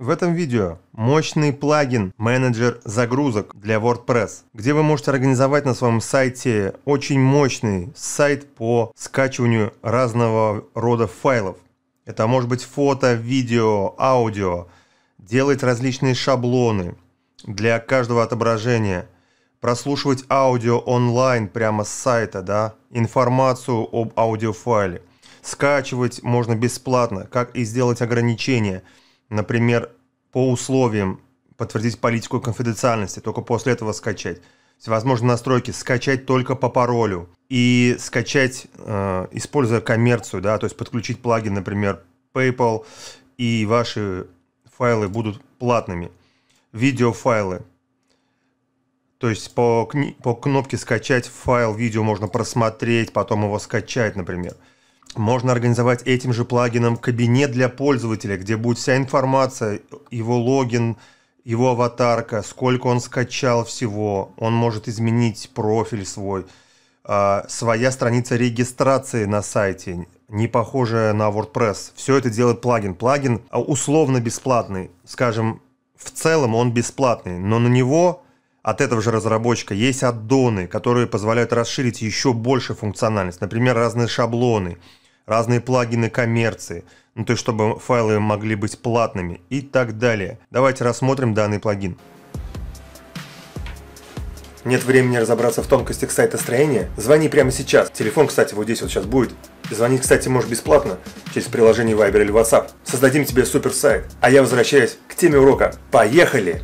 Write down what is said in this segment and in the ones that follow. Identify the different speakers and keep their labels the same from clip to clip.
Speaker 1: В этом видео мощный плагин менеджер загрузок для WordPress, где вы можете организовать на своем сайте очень мощный сайт по скачиванию разного рода файлов. Это может быть фото, видео, аудио, делать различные шаблоны для каждого отображения, прослушивать аудио онлайн прямо с сайта, да, информацию об аудиофайле. Скачивать можно бесплатно, как и сделать ограничения – например, по условиям подтвердить политику конфиденциальности, только после этого скачать. Всевозможные настройки скачать только по паролю и скачать, э, используя коммерцию, да, то есть подключить плагин, например, PayPal, и ваши файлы будут платными. Видеофайлы. То есть по, по кнопке скачать файл видео можно просмотреть, потом его скачать, например. Можно организовать этим же плагином кабинет для пользователя, где будет вся информация, его логин, его аватарка, сколько он скачал всего, он может изменить профиль свой, а, своя страница регистрации на сайте, не похожая на WordPress. Все это делает плагин. Плагин а, условно бесплатный, скажем, в целом он бесплатный, но на него от этого же разработчика есть аддоны, которые позволяют расширить еще больше функциональность, например, разные шаблоны – разные плагины коммерции, ну то есть чтобы файлы могли быть платными и так далее. Давайте рассмотрим данный плагин. Нет времени разобраться в тонкостях сайта строения? Звони прямо сейчас. Телефон, кстати, вот здесь вот сейчас будет. Звонить, кстати, можешь бесплатно через приложение Viber или WhatsApp. Создадим тебе супер сайт. А я возвращаюсь к теме урока. Поехали!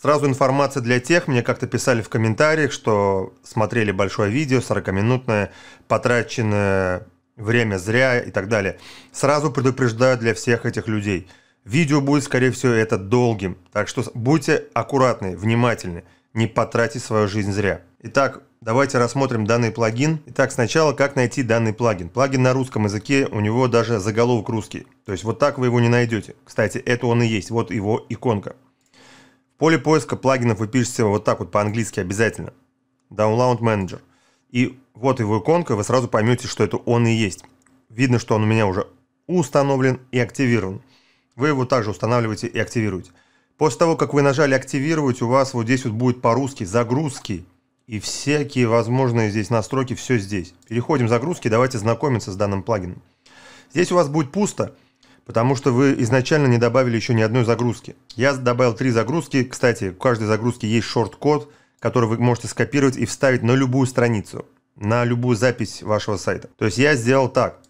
Speaker 1: Сразу информация для тех, мне как-то писали в комментариях, что смотрели большое видео, 40-минутное, потраченное время зря и так далее. Сразу предупреждаю для всех этих людей. Видео будет, скорее всего, это долгим, так что будьте аккуратны, внимательны, не потратьте свою жизнь зря. Итак, давайте рассмотрим данный плагин. Итак, сначала как найти данный плагин. Плагин на русском языке, у него даже заголовок русский. То есть вот так вы его не найдете. Кстати, это он и есть, вот его иконка. В поле поиска плагинов вы пишете вот так вот по-английски обязательно. Download Manager. И вот его иконка, вы сразу поймете, что это он и есть. Видно, что он у меня уже установлен и активирован. Вы его также устанавливаете и активируете. После того, как вы нажали «Активировать», у вас вот здесь вот будет по-русски «Загрузки» и всякие возможные здесь настройки, все здесь. Переходим в «Загрузки», давайте знакомиться с данным плагином. Здесь у вас будет пусто, потому что вы изначально не добавили еще ни одной загрузки. Я добавил три загрузки, кстати, у каждой загрузки есть шорт-код, который вы можете скопировать и вставить на любую страницу на любую запись вашего сайта. То есть я сделал так.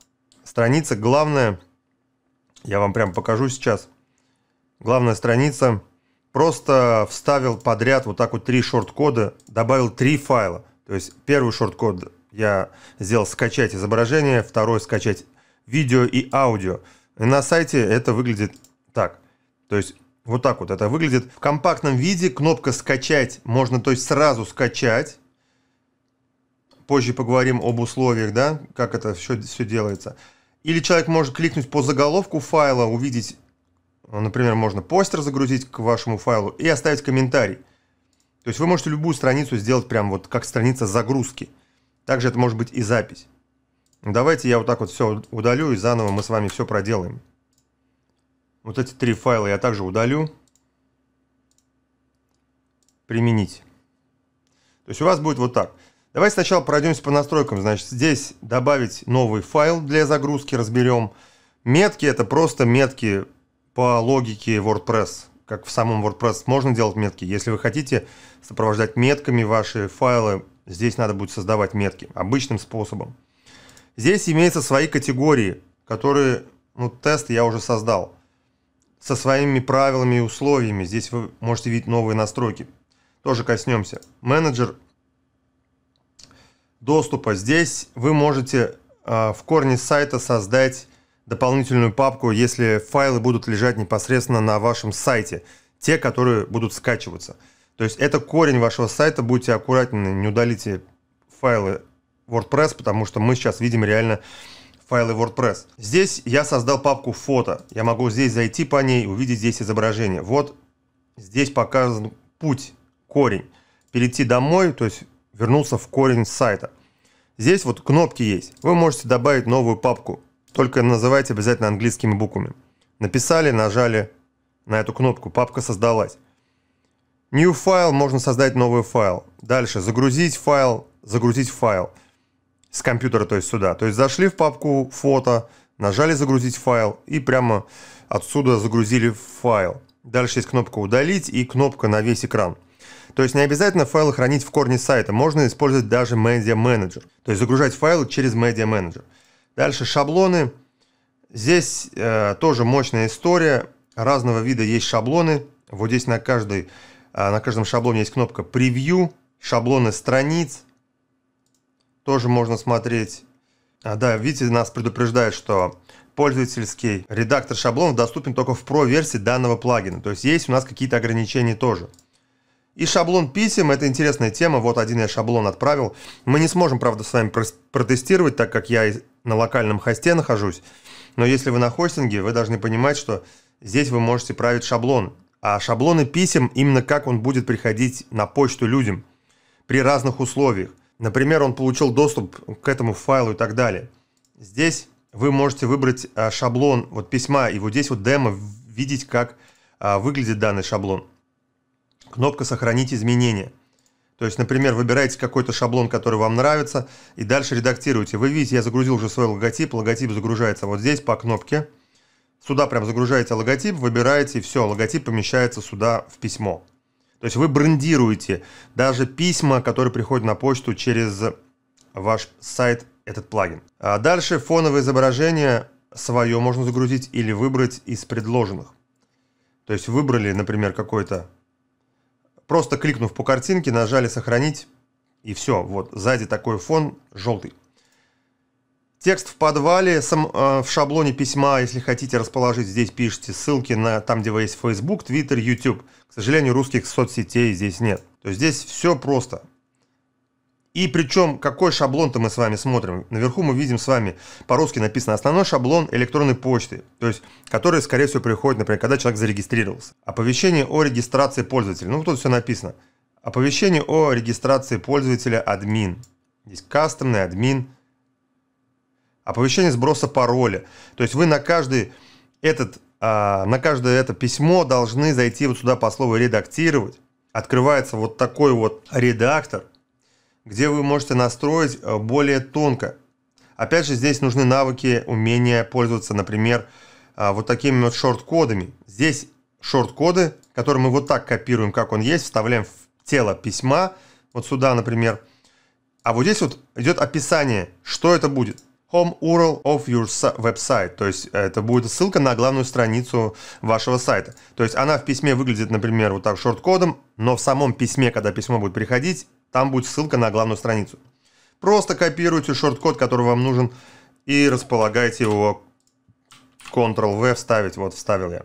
Speaker 1: Страница главная, я вам прям покажу сейчас. Главная страница, просто вставил подряд вот так вот три шорт-кода, добавил три файла. То есть первый шорт-код я сделал скачать изображение, второй скачать видео и аудио. И на сайте это выглядит так. То есть вот так вот это выглядит. В компактном виде кнопка «Скачать» можно, то есть сразу скачать позже поговорим об условиях, да, как это все, все делается. Или человек может кликнуть по заголовку файла, увидеть, например, можно постер загрузить к вашему файлу и оставить комментарий. То есть вы можете любую страницу сделать прям вот как страница загрузки. Также это может быть и запись. Ну, давайте я вот так вот все удалю и заново мы с вами все проделаем. Вот эти три файла я также удалю. Применить. То есть у вас будет вот так. Давай сначала пройдемся по настройкам. Значит, здесь добавить новый файл для загрузки, разберем. Метки – это просто метки по логике WordPress. Как в самом WordPress можно делать метки. Если вы хотите сопровождать метками ваши файлы, здесь надо будет создавать метки обычным способом. Здесь имеются свои категории, которые, ну, тест я уже создал. Со своими правилами и условиями. Здесь вы можете видеть новые настройки. Тоже коснемся. Менеджер доступа. Здесь вы можете э, в корне сайта создать дополнительную папку, если файлы будут лежать непосредственно на вашем сайте, те, которые будут скачиваться. То есть это корень вашего сайта, будьте аккуратны, не удалите файлы WordPress, потому что мы сейчас видим реально файлы WordPress. Здесь я создал папку фото. Я могу здесь зайти по ней, увидеть здесь изображение. Вот здесь показан путь, корень. Перейти домой, то есть вернулся в корень сайта. Здесь вот кнопки есть. Вы можете добавить новую папку. Только называйте обязательно английскими буквами. Написали, нажали на эту кнопку. Папка создалась. New файл, можно создать новый файл. Дальше загрузить файл, загрузить файл. С компьютера, то есть сюда. То есть зашли в папку фото, нажали загрузить файл и прямо отсюда загрузили файл. Дальше есть кнопка удалить и кнопка на весь экран. То есть не обязательно файлы хранить в корне сайта, можно использовать даже Media Manager, то есть загружать файлы через Media Manager. Дальше шаблоны. Здесь э, тоже мощная история, разного вида есть шаблоны. Вот здесь на, каждой, э, на каждом шаблоне есть кнопка «Превью», шаблоны страниц, тоже можно смотреть. А, да, видите, нас предупреждает, что пользовательский редактор шаблонов доступен только в Pro-версии данного плагина. То есть есть у нас какие-то ограничения тоже. И шаблон писем – это интересная тема. Вот один я шаблон отправил. Мы не сможем, правда, с вами протестировать, так как я на локальном хосте нахожусь. Но если вы на хостинге, вы должны понимать, что здесь вы можете править шаблон. А шаблоны писем именно как он будет приходить на почту людям при разных условиях. Например, он получил доступ к этому файлу и так далее. Здесь вы можете выбрать а, шаблон вот письма, и вот здесь вот демо видеть, как а, выглядит данный шаблон кнопка «Сохранить изменения». То есть, например, выбираете какой-то шаблон, который вам нравится, и дальше редактируете. Вы видите, я загрузил уже свой логотип, логотип загружается вот здесь по кнопке. Сюда прям загружаете логотип, выбираете, и все, логотип помещается сюда в письмо. То есть вы брендируете даже письма, которые приходят на почту через ваш сайт, этот плагин. А дальше фоновое изображение свое можно загрузить или выбрать из предложенных. То есть выбрали, например, какой-то просто кликнув по картинке, нажали «Сохранить» и все. Вот сзади такой фон желтый. Текст в подвале, сам, э, в шаблоне письма, если хотите расположить, здесь пишите ссылки на там, где вы есть Facebook, Twitter, YouTube. К сожалению, русских соцсетей здесь нет. То есть здесь все просто. И причем, какой шаблон-то мы с вами смотрим? Наверху мы видим с вами по-русски написано «Основной шаблон электронной почты», то есть, который, скорее всего, приходит, например, когда человек зарегистрировался. Оповещение о регистрации пользователя. Ну, тут все написано. Оповещение о регистрации пользователя админ. Здесь кастомный админ. Оповещение сброса пароля. То есть вы на каждый этот а, на каждое это письмо должны зайти вот сюда по слову «редактировать». Открывается вот такой вот редактор – где вы можете настроить э, более тонко. Опять же, здесь нужны навыки, умения пользоваться, например, э, вот такими вот шорт-кодами. Здесь шорт-коды, которые мы вот так копируем, как он есть, вставляем в тело письма, вот сюда, например. А вот здесь вот идет описание, что это будет. Home URL of your website, то есть э, это будет ссылка на главную страницу вашего сайта. То есть она в письме выглядит, например, вот так шорт-кодом, но в самом письме, когда письмо будет приходить, там будет ссылка на главную страницу. Просто копируйте код который вам нужен, и располагайте его Ctrl-V вставить. Вот, вставил я.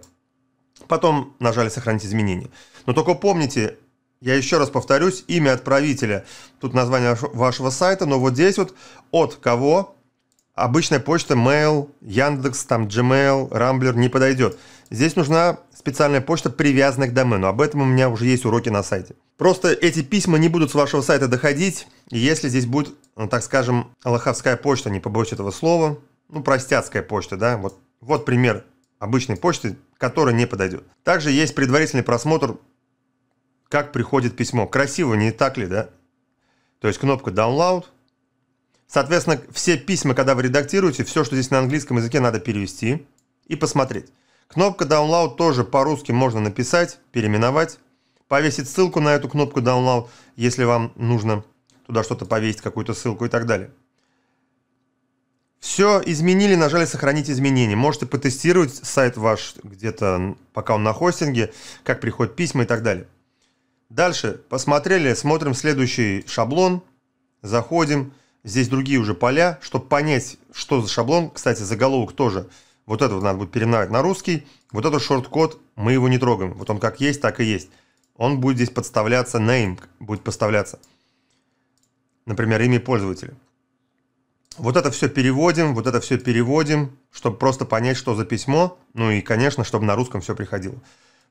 Speaker 1: Потом нажали «Сохранить изменения». Но только помните, я еще раз повторюсь, имя отправителя. Тут название вашего сайта, но вот здесь вот от кого обычная почта, mail, Яндекс, там Gmail, Рамблер не подойдет. Здесь нужна специальная почта, привязанная к домену. Об этом у меня уже есть уроки на сайте. Просто эти письма не будут с вашего сайта доходить, если здесь будет, ну, так скажем, лоховская почта, не побоюсь этого слова, ну, простятская почта, да, вот, вот пример обычной почты, которая не подойдет. Также есть предварительный просмотр, как приходит письмо. Красиво, не так ли, да? То есть кнопка «Download», Соответственно, все письма, когда вы редактируете, все, что здесь на английском языке, надо перевести и посмотреть. Кнопка Download тоже по-русски можно написать, переименовать, повесить ссылку на эту кнопку Download, если вам нужно туда что-то повесить, какую-то ссылку и так далее. Все изменили, нажали «Сохранить изменения». Можете потестировать сайт ваш где-то, пока он на хостинге, как приходят письма и так далее. Дальше посмотрели, смотрим следующий шаблон, заходим, Здесь другие уже поля, чтобы понять, что за шаблон. Кстати, заголовок тоже. Вот этого надо будет переименовать на русский. Вот этот шорт-код, мы его не трогаем. Вот он как есть, так и есть. Он будет здесь подставляться, name будет подставляться. Например, имя пользователя. Вот это все переводим, вот это все переводим, чтобы просто понять, что за письмо. Ну и, конечно, чтобы на русском все приходило.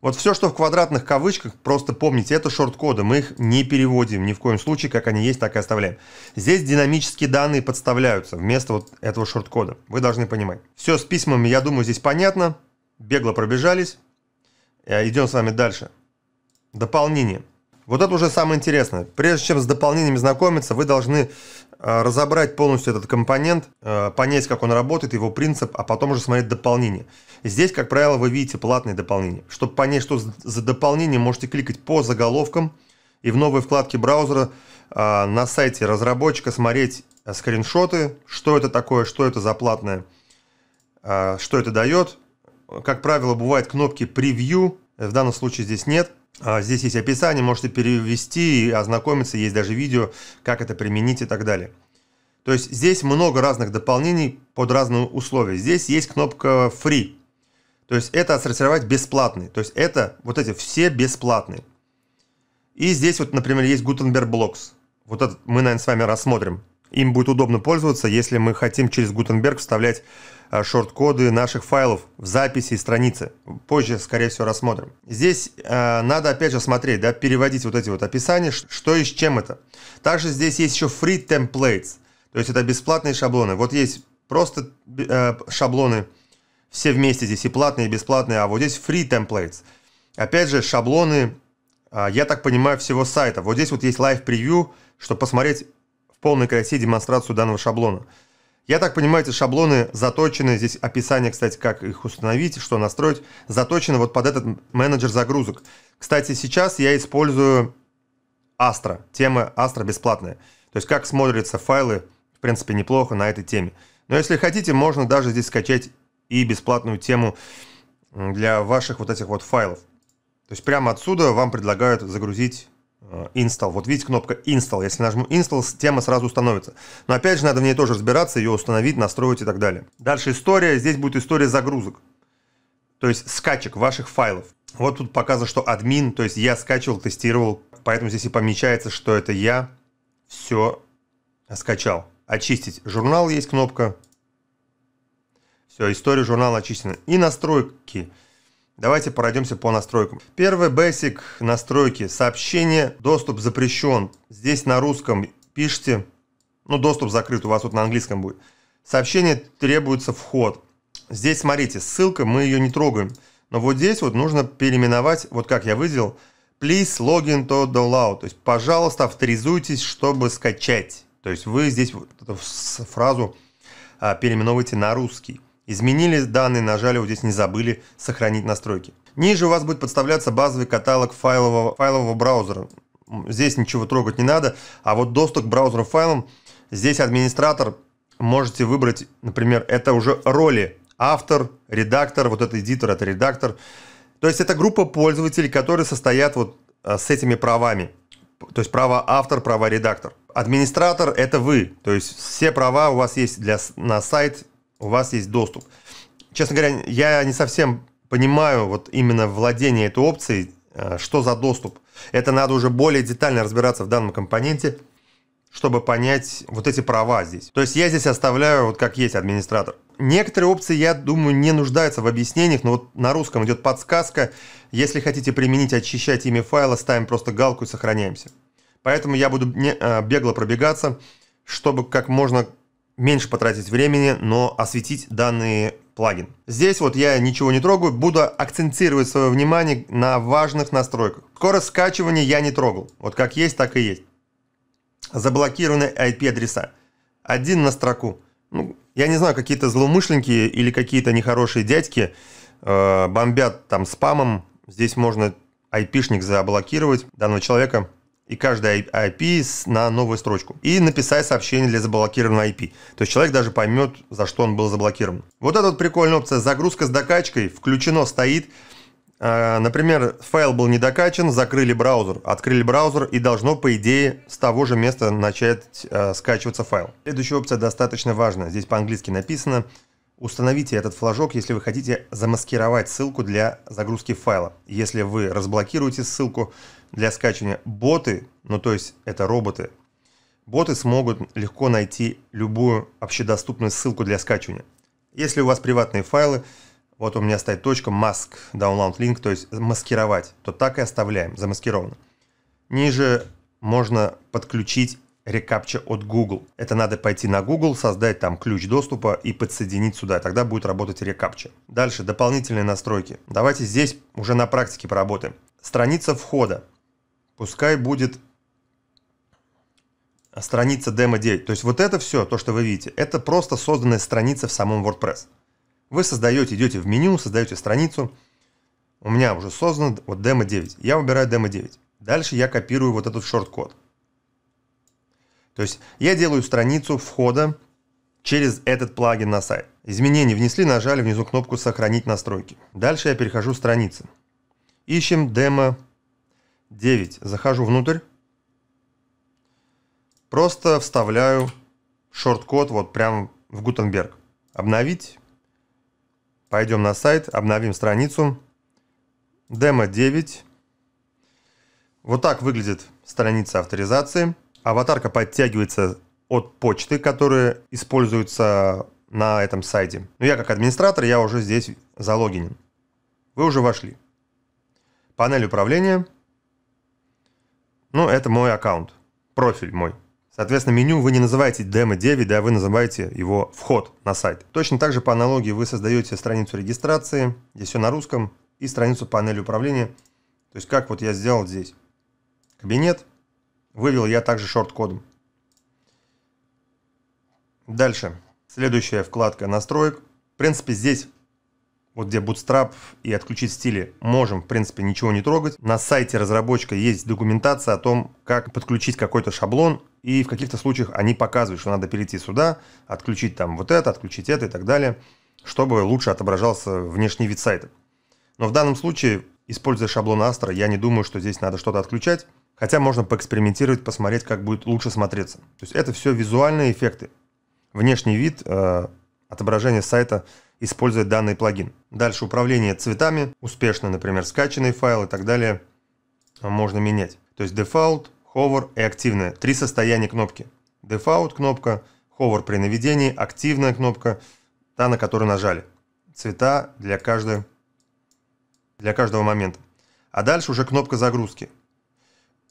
Speaker 1: Вот все, что в квадратных кавычках, просто помните, это шорт-коды, мы их не переводим ни в коем случае, как они есть, так и оставляем. Здесь динамические данные подставляются вместо вот этого шорт-кода, вы должны понимать. Все с письмами, я думаю, здесь понятно, бегло пробежались, э, идем с вами дальше. Дополнение. Вот это уже самое интересное. Прежде чем с дополнениями знакомиться, вы должны э, разобрать полностью этот компонент, э, понять, как он работает, его принцип, а потом уже смотреть дополнение. Здесь, как правило, вы видите платные дополнения. Чтобы понять, что за дополнение, можете кликать по заголовкам и в новой вкладке браузера э, на сайте разработчика смотреть скриншоты, что это такое, что это за платное, что это дает. Как правило, бывают кнопки превью, в данном случае здесь нет. А, здесь есть описание, можете перевести и ознакомиться, есть даже видео, как это применить и так далее. То есть здесь много разных дополнений под разные условия. Здесь есть кнопка Free. То есть это отсортировать бесплатный. То есть это вот эти все бесплатные. И здесь вот, например, есть Gutenberg Blocks. Вот этот мы, наверное, с вами рассмотрим. Им будет удобно пользоваться, если мы хотим через Gutenberg вставлять Э, шорт-коды наших файлов в записи и странице. Позже, скорее всего, рассмотрим. Здесь э, надо опять же смотреть, да, переводить вот эти вот описания, что и с чем это. Также здесь есть еще free templates, то есть это бесплатные шаблоны. Вот есть просто э, шаблоны, все вместе здесь и платные, и бесплатные, а вот здесь free templates. Опять же, шаблоны, э, я так понимаю, всего сайта. Вот здесь вот есть live preview, чтобы посмотреть в полной красе демонстрацию данного шаблона. Я так понимаю, эти шаблоны заточены, здесь описание, кстати, как их установить, что настроить, заточены вот под этот менеджер загрузок. Кстати, сейчас я использую Astra, тема Astra бесплатная. То есть как смотрятся файлы, в принципе, неплохо на этой теме. Но если хотите, можно даже здесь скачать и бесплатную тему для ваших вот этих вот файлов. То есть прямо отсюда вам предлагают загрузить Э, install. Вот видите кнопка Install. Если нажму Install, тема сразу установится. Но опять же, надо в ней тоже разбираться, ее установить, настроить и так далее. Дальше история. Здесь будет история загрузок. То есть скачек ваших файлов. Вот тут показано, что админ, то есть я скачивал, тестировал. Поэтому здесь и помечается, что это я все скачал. Очистить журнал есть кнопка. Все, история журнала очищена. И Настройки. Давайте пройдемся по настройкам. Первый basic настройки. Сообщение. Доступ запрещен. Здесь на русском пишите. Ну, доступ закрыт, у вас тут на английском будет. Сообщение требуется вход. Здесь, смотрите, ссылка, мы ее не трогаем. Но вот здесь вот нужно переименовать, вот как я выделил, please login to download. То есть, пожалуйста, авторизуйтесь, чтобы скачать. То есть, вы здесь вот эту фразу а, переименовываете на русский. Изменили данные, нажали, вот здесь не забыли сохранить настройки. Ниже у вас будет подставляться базовый каталог файлового, файлового браузера. Здесь ничего трогать не надо, а вот доступ к браузеру файлам, здесь администратор, можете выбрать, например, это уже роли, автор, редактор, вот это эдитор, это редактор. То есть это группа пользователей, которые состоят вот э, с этими правами. То есть право автор, право редактор. Администратор – это вы. То есть все права у вас есть для, на сайт, у вас есть доступ. Честно говоря, я не совсем понимаю вот именно владение этой опцией, э, что за доступ. Это надо уже более детально разбираться в данном компоненте, чтобы понять вот эти права здесь. То есть я здесь оставляю вот как есть администратор. Некоторые опции, я думаю, не нуждаются в объяснениях, но вот на русском идет подсказка. Если хотите применить очищать имя файла, ставим просто галку и сохраняемся. Поэтому я буду э, бегло пробегаться, чтобы как можно меньше потратить времени, но осветить данный плагин. Здесь вот я ничего не трогаю, буду акцентировать свое внимание на важных настройках. Скорость скачивания я не трогал, вот как есть, так и есть. Заблокированные IP-адреса. Один на строку. Ну, я не знаю, какие-то злоумышленники или какие-то нехорошие дядьки э, бомбят там спамом. Здесь можно IP-шник заблокировать данного человека и каждый IP на новую строчку. И написать сообщение для заблокированного IP. То есть человек даже поймет, за что он был заблокирован. Вот эта вот прикольная опция. Загрузка с докачкой включено стоит. А, например, файл был не докачан, закрыли браузер, открыли браузер и должно, по идее, с того же места начать а, скачиваться файл. Следующая опция достаточно важна. Здесь по-английски написано. Установите этот флажок, если вы хотите замаскировать ссылку для загрузки файла. Если вы разблокируете ссылку, для скачивания боты, ну то есть это роботы, боты смогут легко найти любую общедоступную ссылку для скачивания. Если у вас приватные файлы, вот у меня стоит точка mask download link, то есть маскировать, то так и оставляем, замаскировано. Ниже можно подключить рекапча от Google. Это надо пойти на Google, создать там ключ доступа и подсоединить сюда. Тогда будет работать рекапча. Дальше дополнительные настройки. Давайте здесь уже на практике поработаем. Страница входа пускай будет страница демо 9. То есть вот это все, то, что вы видите, это просто созданная страница в самом WordPress. Вы создаете, идете в меню, создаете страницу. У меня уже создана вот демо 9. Я выбираю демо 9. Дальше я копирую вот этот шорт-код. То есть я делаю страницу входа через этот плагин на сайт. Изменения внесли, нажали внизу кнопку «Сохранить настройки». Дальше я перехожу в страницы. Ищем демо 9. Захожу внутрь. Просто вставляю шорт-код вот прям в Гутенберг. Обновить. Пойдем на сайт, обновим страницу. Демо 9. Вот так выглядит страница авторизации. Аватарка подтягивается от почты, которая используется на этом сайте. Но я как администратор, я уже здесь залогинен. Вы уже вошли. Панель управления – ну, это мой аккаунт, профиль мой. Соответственно, меню вы не называете демо 9, да, вы называете его вход на сайт. Точно так же по аналогии вы создаете страницу регистрации, здесь все на русском, и страницу панели управления. То есть как вот я сделал здесь. Кабинет, вывел я также шорт-кодом. Дальше. Следующая вкладка настроек. В принципе, здесь вот где Bootstrap и отключить стили, можем, в принципе, ничего не трогать. На сайте разработчика есть документация о том, как подключить какой-то шаблон, и в каких-то случаях они показывают, что надо перейти сюда, отключить там вот это, отключить это и так далее, чтобы лучше отображался внешний вид сайта. Но в данном случае, используя шаблон Astra, я не думаю, что здесь надо что-то отключать, хотя можно поэкспериментировать, посмотреть, как будет лучше смотреться. То есть это все визуальные эффекты. Внешний вид, э, отображение сайта – использовать данный плагин. Дальше управление цветами, успешно, например, скачанный файл и так далее, а, можно менять. То есть дефолт, ховер и активная. Три состояния кнопки. Дефолт кнопка, ховер при наведении, активная кнопка, та, на которую нажали. Цвета для, каждой, для каждого момента. А дальше уже кнопка загрузки.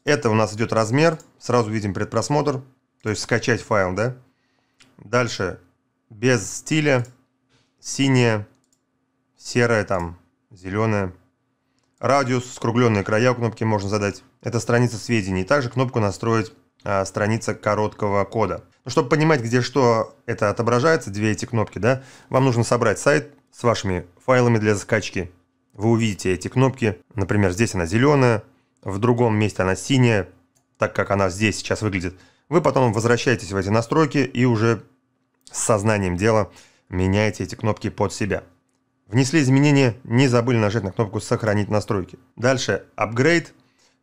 Speaker 1: Это у нас идет размер, сразу видим предпросмотр, то есть скачать файл, да? Дальше без стиля, синяя, серая, там, зеленая, Радиус, скругленные края у кнопки можно задать. Это страница сведений. Также кнопку настроить а, страница короткого кода. Но ну, чтобы понимать, где что это отображается, две эти кнопки, да, вам нужно собрать сайт с вашими файлами для скачки. Вы увидите эти кнопки. Например, здесь она зеленая, в другом месте она синяя, так как она здесь сейчас выглядит. Вы потом возвращаетесь в эти настройки и уже с сознанием дела меняйте эти кнопки под себя. Внесли изменения, не забыли нажать на кнопку «Сохранить настройки». Дальше «Апгрейд».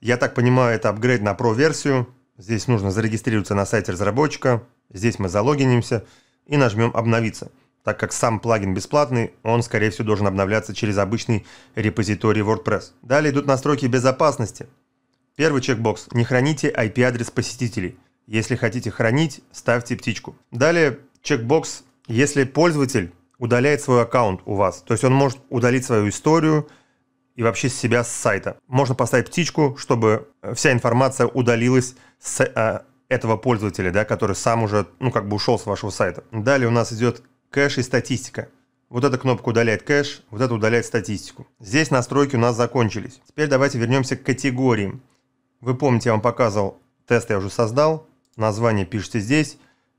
Speaker 1: Я так понимаю, это апгрейд на Pro-версию. Здесь нужно зарегистрироваться на сайте разработчика. Здесь мы залогинимся и нажмем «Обновиться». Так как сам плагин бесплатный, он, скорее всего, должен обновляться через обычный репозиторий WordPress. Далее идут настройки безопасности. Первый чекбокс – не храните IP-адрес посетителей. Если хотите хранить, ставьте птичку. Далее чекбокс если пользователь удаляет свой аккаунт у вас, то есть он может удалить свою историю и вообще себя с сайта. Можно поставить птичку, чтобы э, вся информация удалилась с а, этого пользователя, да, который сам уже, ну, как бы ушел с вашего сайта. Далее у нас идет кэш и статистика. Вот эта кнопка удаляет кэш, вот эта удаляет статистику. Здесь настройки у нас закончились. Теперь давайте вернемся к категориям. Вы помните, я вам показывал, тест я уже создал, название пишите здесь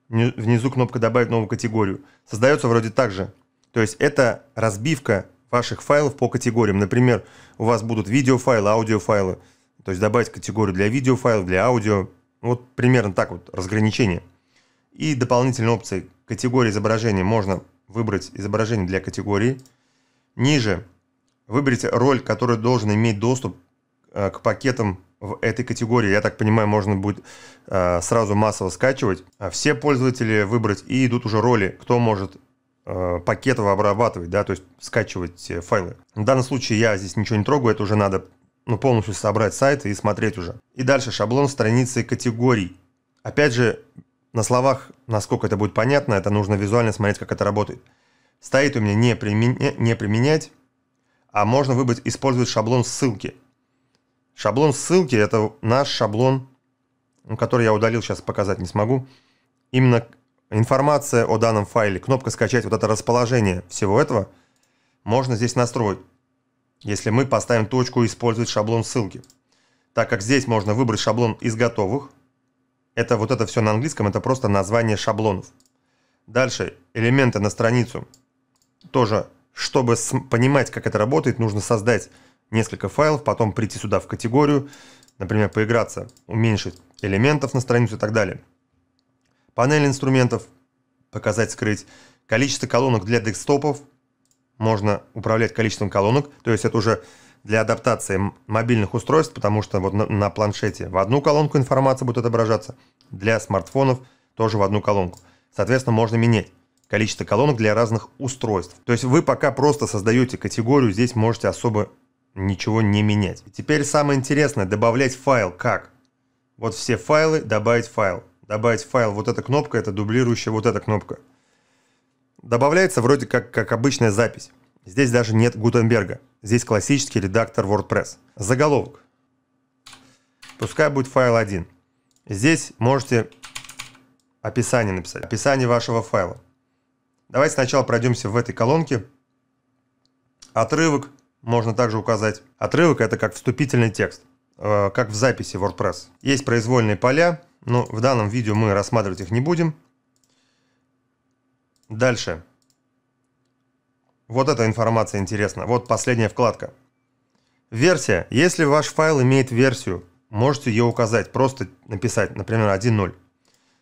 Speaker 1: внизу кнопка «Добавить новую категорию». Создается вроде так же. То есть это разбивка ваших файлов по категориям. Например, у вас будут видеофайлы, аудиофайлы. То есть добавить категорию для видеофайлов, для аудио. Вот примерно так вот разграничение. И дополнительные опции категории изображения можно выбрать изображение для категории. Ниже выберите роль, который должен иметь доступ э, к пакетам в этой категории, я так понимаю, можно будет э, сразу массово скачивать. А все пользователи выбрать и идут уже роли, кто может э, пакетово обрабатывать, да, то есть скачивать э, файлы. В данном случае я здесь ничего не трогаю, это уже надо ну, полностью собрать сайт и смотреть уже. И дальше шаблон страницы категорий. Опять же, на словах, насколько это будет понятно, это нужно визуально смотреть, как это работает. Стоит у меня не, применя... не применять, а можно выбрать использовать шаблон ссылки. Шаблон ссылки – это наш шаблон, ну, который я удалил, сейчас показать не смогу. Именно информация о данном файле, кнопка «Скачать», вот это расположение всего этого можно здесь настроить, если мы поставим точку «Использовать шаблон ссылки». Так как здесь можно выбрать шаблон из готовых. Это вот это все на английском, это просто название шаблонов. Дальше элементы на страницу. Тоже, чтобы понимать, как это работает, нужно создать несколько файлов, потом прийти сюда в категорию, например, поиграться, уменьшить элементов на страницу и так далее. Панель инструментов, показать, скрыть. Количество колонок для десктопов, можно управлять количеством колонок, то есть это уже для адаптации мобильных устройств, потому что вот на, на планшете в одну колонку информация будет отображаться, для смартфонов тоже в одну колонку. Соответственно, можно менять количество колонок для разных устройств. То есть вы пока просто создаете категорию, здесь можете особо ничего не менять. теперь самое интересное, добавлять файл как? Вот все файлы, добавить файл. Добавить файл, вот эта кнопка, это дублирующая вот эта кнопка. Добавляется вроде как, как обычная запись. Здесь даже нет Гутенберга. Здесь классический редактор WordPress. Заголовок. Пускай будет файл 1. Здесь можете описание написать. Описание вашего файла. Давайте сначала пройдемся в этой колонке. Отрывок – можно также указать. Отрывок – это как вступительный текст, э, как в записи WordPress. Есть произвольные поля, но в данном видео мы рассматривать их не будем. Дальше. Вот эта информация интересна. Вот последняя вкладка. Версия. Если ваш файл имеет версию, можете ее указать, просто написать, например, 1.0.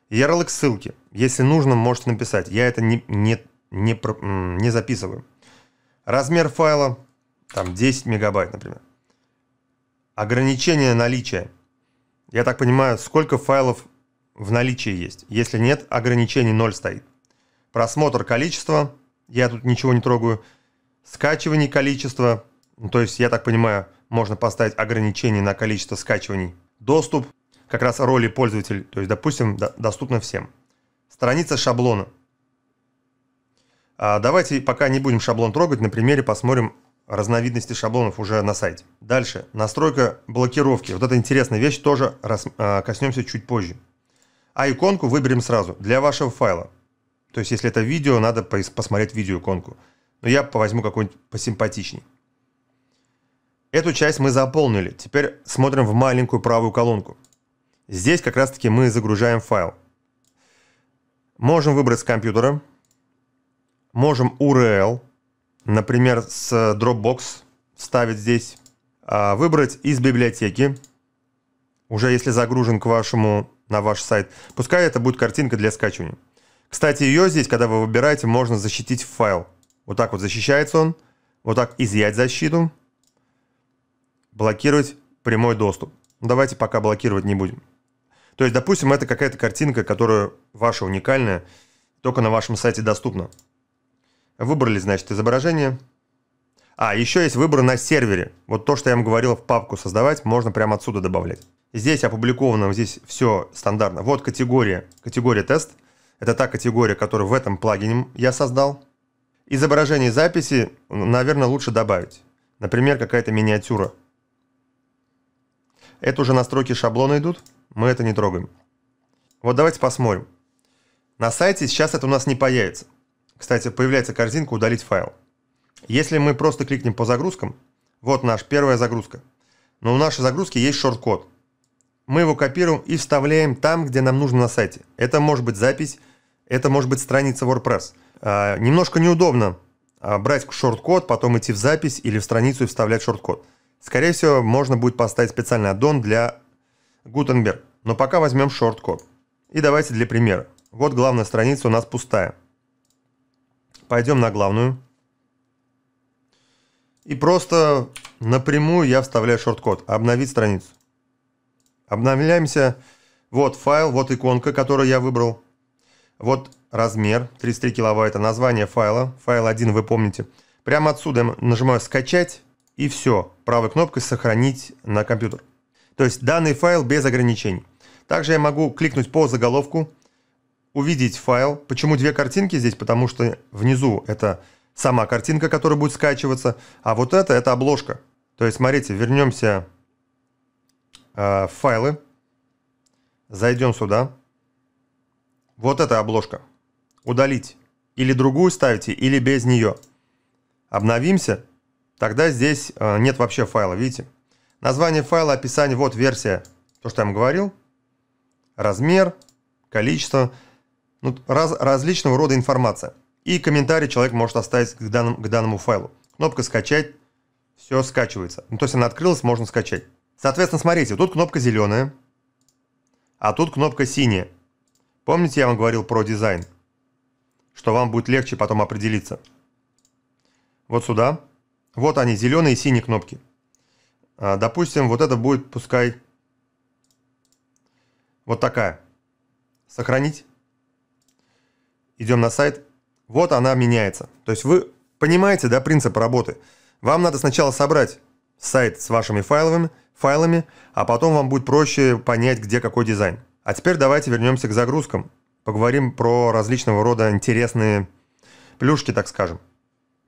Speaker 1: Ярлык ссылки. Если нужно, можете написать. Я это не, не, не, не записываю. Размер файла там 10 мегабайт, например. Ограничение наличия. Я так понимаю, сколько файлов в наличии есть. Если нет, ограничений 0 стоит. Просмотр количества, я тут ничего не трогаю. Скачивание количества, ну, то есть, я так понимаю, можно поставить ограничение на количество скачиваний. Доступ, как раз роли пользователь, то есть, допустим, до, доступно всем. Страница шаблона. А давайте пока не будем шаблон трогать, на примере посмотрим разновидности шаблонов уже на сайте. Дальше, настройка блокировки. Вот эта интересная вещь, тоже рас, э, коснемся чуть позже. А иконку выберем сразу для вашего файла. То есть, если это видео, надо посмотреть видео иконку. Но я возьму какой-нибудь посимпатичней. Эту часть мы заполнили. Теперь смотрим в маленькую правую колонку. Здесь как раз таки мы загружаем файл. Можем выбрать с компьютера. Можем URL например, с э, Dropbox ставить здесь, а, выбрать из библиотеки, уже если загружен к вашему, на ваш сайт, пускай это будет картинка для скачивания. Кстати, ее здесь, когда вы выбираете, можно защитить файл. Вот так вот защищается он, вот так изъять защиту, блокировать прямой доступ. Ну, давайте пока блокировать не будем. То есть, допустим, это какая-то картинка, которая ваша уникальная, только на вашем сайте доступна. Выбрали, значит, изображение. А, еще есть выбор на сервере. Вот то, что я вам говорил, в папку создавать, можно прямо отсюда добавлять. Здесь опубликовано, здесь все стандартно. Вот категория, категория тест. Это та категория, которую в этом плагине я создал. Изображение записи, наверное, лучше добавить. Например, какая-то миниатюра. Это уже настройки шаблона идут, мы это не трогаем. Вот давайте посмотрим. На сайте сейчас это у нас не появится. Кстати, появляется корзинка «Удалить файл». Если мы просто кликнем по загрузкам, вот наш первая загрузка. Но у нашей загрузки есть шорт-код. Мы его копируем и вставляем там, где нам нужно на сайте. Это может быть запись, это может быть страница WordPress. А, немножко неудобно а, брать шорт-код, потом идти в запись или в страницу и вставлять шорт-код. Скорее всего, можно будет поставить специальный аддон для Gutenberg. Но пока возьмем шорт-код. И давайте для примера. Вот главная страница у нас пустая. Пойдем на главную. И просто напрямую я вставляю шорт-код. Обновить страницу. Обновляемся. Вот файл, вот иконка, которую я выбрал. Вот размер, 33 килобайта, название файла. Файл 1 вы помните. Прямо отсюда нажимаю «Скачать» и все. Правой кнопкой «Сохранить на компьютер». То есть данный файл без ограничений. Также я могу кликнуть по заголовку увидеть файл. Почему две картинки здесь? Потому что внизу это сама картинка, которая будет скачиваться, а вот это, это обложка. То есть, смотрите, вернемся э, в файлы, зайдем сюда. Вот это обложка. Удалить. Или другую ставите, или без нее. Обновимся. Тогда здесь э, нет вообще файла, видите? Название файла, описание, вот версия, то, что я вам говорил. Размер, количество ну, раз, различного рода информация. И комментарий человек может оставить к, данным, к данному файлу. Кнопка «Скачать», все скачивается. Ну, то есть она открылась, можно скачать. Соответственно, смотрите, тут кнопка зеленая, а тут кнопка синяя. Помните, я вам говорил про дизайн? Что вам будет легче потом определиться. Вот сюда. Вот они, зеленые и синие кнопки. А, допустим, вот это будет, пускай, вот такая. Сохранить идем на сайт, вот она меняется. То есть вы понимаете, да, принцип работы. Вам надо сначала собрать сайт с вашими файловыми файлами, а потом вам будет проще понять, где какой дизайн. А теперь давайте вернемся к загрузкам. Поговорим про различного рода интересные плюшки, так скажем.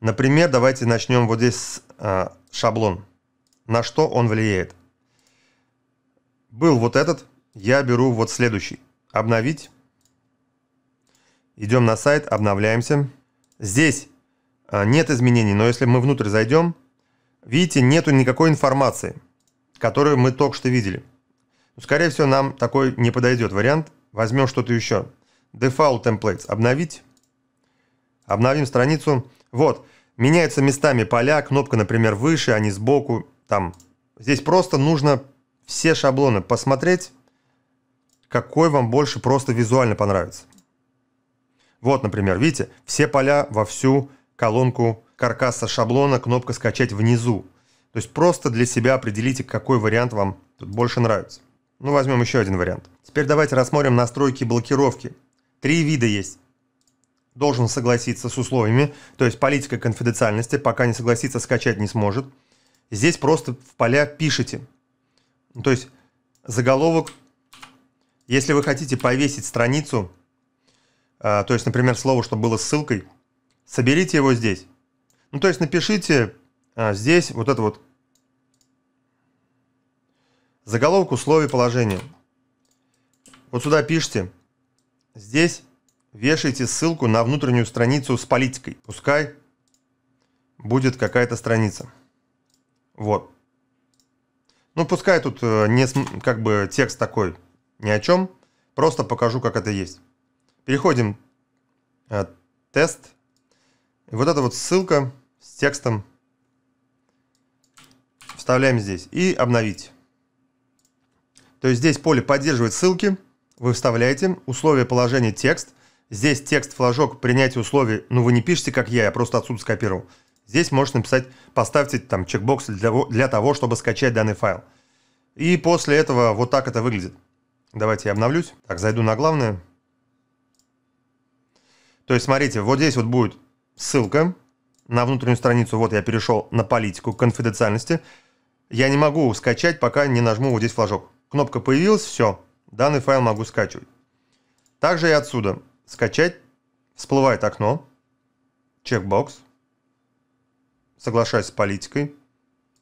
Speaker 1: Например, давайте начнем вот здесь с э, шаблон. На что он влияет? Был вот этот, я беру вот следующий. Обновить. Идем на сайт, обновляемся. Здесь а, нет изменений, но если мы внутрь зайдем, видите, нету никакой информации, которую мы только что видели. Ну, скорее всего, нам такой не подойдет вариант. Возьмем что-то еще. Default Templates. Обновить. Обновим страницу. Вот. Меняются местами поля. Кнопка, например, выше, а не сбоку. Там. Здесь просто нужно все шаблоны посмотреть, какой вам больше просто визуально понравится. Вот, например, видите, все поля во всю колонку каркаса шаблона кнопка «Скачать» внизу. То есть просто для себя определите, какой вариант вам тут больше нравится. Ну, возьмем еще один вариант. Теперь давайте рассмотрим настройки блокировки. Три вида есть. Должен согласиться с условиями, то есть политика конфиденциальности, пока не согласится, скачать не сможет. Здесь просто в поля пишите. То есть заголовок, если вы хотите повесить страницу, а, то есть, например, слово, что было ссылкой, соберите его здесь. Ну, то есть напишите а, здесь вот это вот заголовок условий положения. Вот сюда пишите. Здесь вешайте ссылку на внутреннюю страницу с политикой. Пускай будет какая-то страница. Вот. Ну, пускай тут э, не, как бы текст такой ни о чем. Просто покажу, как это есть. Переходим. Э, тест. И вот эта вот ссылка с текстом вставляем здесь. И обновить. То есть здесь поле поддерживает ссылки. Вы вставляете условия положения текст. Здесь текст, флажок, принятие условий. Ну, вы не пишете, как я, я просто отсюда скопировал. Здесь можете написать, поставьте там чекбокс для, для того, чтобы скачать данный файл. И после этого вот так это выглядит. Давайте я обновлюсь. Так, зайду на главное. То есть, смотрите, вот здесь вот будет ссылка на внутреннюю страницу. Вот я перешел на политику конфиденциальности. Я не могу скачать, пока не нажму вот здесь флажок. Кнопка появилась, все. Данный файл могу скачивать. Также и отсюда. Скачать. Всплывает окно. Чекбокс. Соглашаюсь с политикой.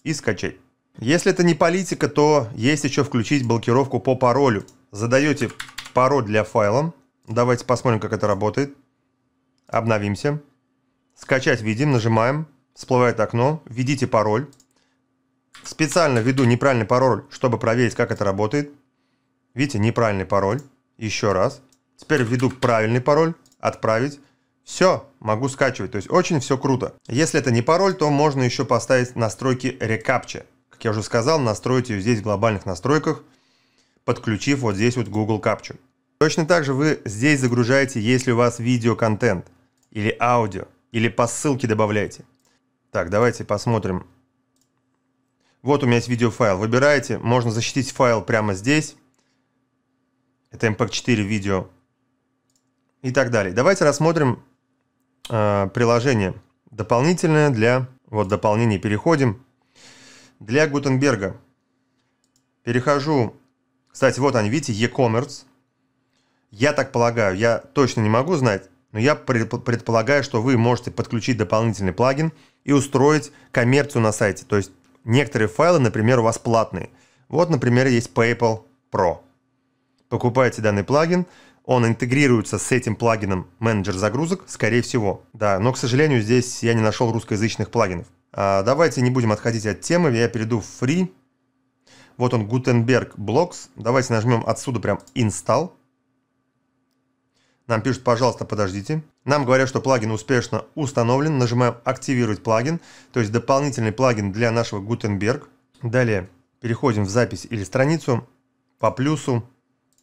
Speaker 1: И скачать. Если это не политика, то есть еще включить блокировку по паролю. Задаете пароль для файла. Давайте посмотрим, как это работает. Обновимся. Скачать видим, нажимаем. Всплывает окно. Введите пароль. Специально введу неправильный пароль, чтобы проверить, как это работает. Видите, неправильный пароль. Еще раз. Теперь введу правильный пароль. Отправить. Все, могу скачивать. То есть очень все круто. Если это не пароль, то можно еще поставить настройки рекапча. Как я уже сказал, настроить ее здесь в глобальных настройках, подключив вот здесь вот Google Capture. Точно так же вы здесь загружаете, если у вас видеоконтент или аудио, или по ссылке добавляете. Так, давайте посмотрим. Вот у меня есть видеофайл. Выбираете, можно защитить файл прямо здесь. Это MP4 e видео и так далее. Давайте рассмотрим э, приложение дополнительное для... Вот дополнение переходим. Для Гутенберга. Перехожу... Кстати, вот они, видите, e-commerce. Я так полагаю, я точно не могу знать, но я предполагаю, что вы можете подключить дополнительный плагин и устроить коммерцию на сайте. То есть некоторые файлы, например, у вас платные. Вот, например, есть PayPal Pro. Покупаете данный плагин, он интегрируется с этим плагином менеджер загрузок, скорее всего. Да, но, к сожалению, здесь я не нашел русскоязычных плагинов. А, давайте не будем отходить от темы, я перейду в Free. Вот он, Gutenberg Blocks. Давайте нажмем отсюда прям Install. Нам пишут, пожалуйста, подождите. Нам говорят, что плагин успешно установлен. Нажимаем «Активировать плагин», то есть дополнительный плагин для нашего Gutenberg. Далее переходим в запись или страницу. По плюсу,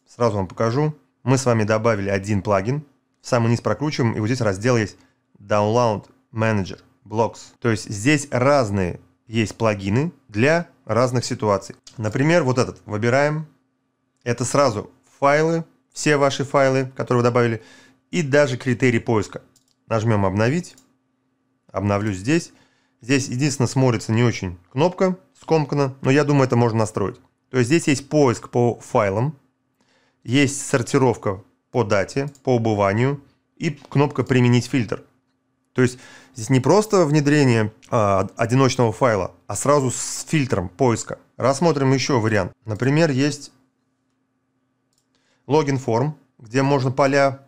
Speaker 1: сразу вам покажу, мы с вами добавили один плагин. В самый низ прокручиваем, и вот здесь раздел есть Download Manager Blocks. То есть здесь разные есть плагины для разных ситуаций. Например, вот этот выбираем. Это сразу файлы, все ваши файлы, которые вы добавили, и даже критерии поиска. Нажмем «Обновить», обновлю здесь. Здесь единственное смотрится не очень кнопка, скомкана, но я думаю, это можно настроить. То есть здесь есть поиск по файлам, есть сортировка по дате, по убыванию и кнопка «Применить фильтр». То есть здесь не просто внедрение а, одиночного файла, а сразу с фильтром поиска. Рассмотрим еще вариант. Например, есть логин-форм, где можно поля,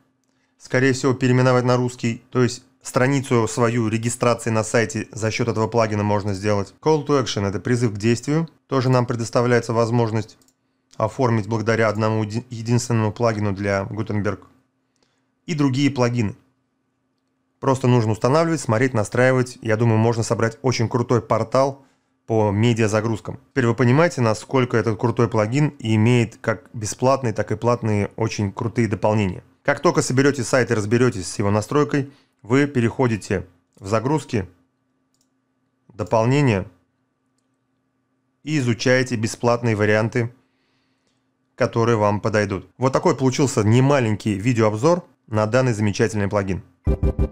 Speaker 1: скорее всего, переименовать на русский, то есть страницу свою регистрации на сайте за счет этого плагина можно сделать. Call to action – это призыв к действию. Тоже нам предоставляется возможность оформить благодаря одному единственному плагину для Gutenberg. И другие плагины. Просто нужно устанавливать, смотреть, настраивать. Я думаю, можно собрать очень крутой портал – по медиа-загрузкам. Теперь вы понимаете, насколько этот крутой плагин имеет как бесплатные, так и платные очень крутые дополнения. Как только соберете сайт и разберетесь с его настройкой, вы переходите в загрузки, дополнения и изучаете бесплатные варианты, которые вам подойдут. Вот такой получился немаленький видеообзор на данный замечательный плагин. Thank you